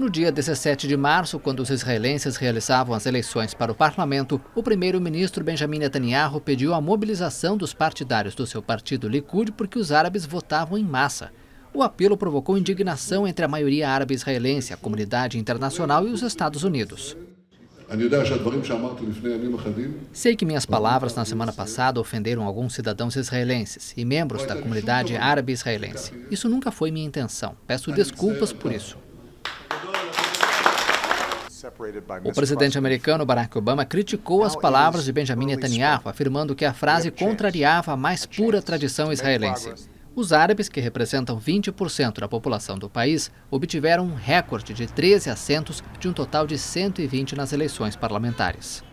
No dia 17 de março, quando os israelenses realizavam as eleições para o parlamento, o primeiro-ministro Benjamin Netanyahu pediu a mobilização dos partidários do seu partido Likud porque os árabes votavam em massa. O apelo provocou indignação entre a maioria árabe israelense, a comunidade internacional e os Estados Unidos. Sei que minhas palavras na semana passada ofenderam alguns cidadãos israelenses e membros da comunidade árabe israelense. Isso nunca foi minha intenção. Peço desculpas por isso. O presidente americano Barack Obama criticou as palavras de Benjamin Netanyahu, afirmando que a frase contrariava a mais pura tradição israelense. Os árabes, que representam 20% da população do país, obtiveram um recorde de 13 assentos de um total de 120 nas eleições parlamentares.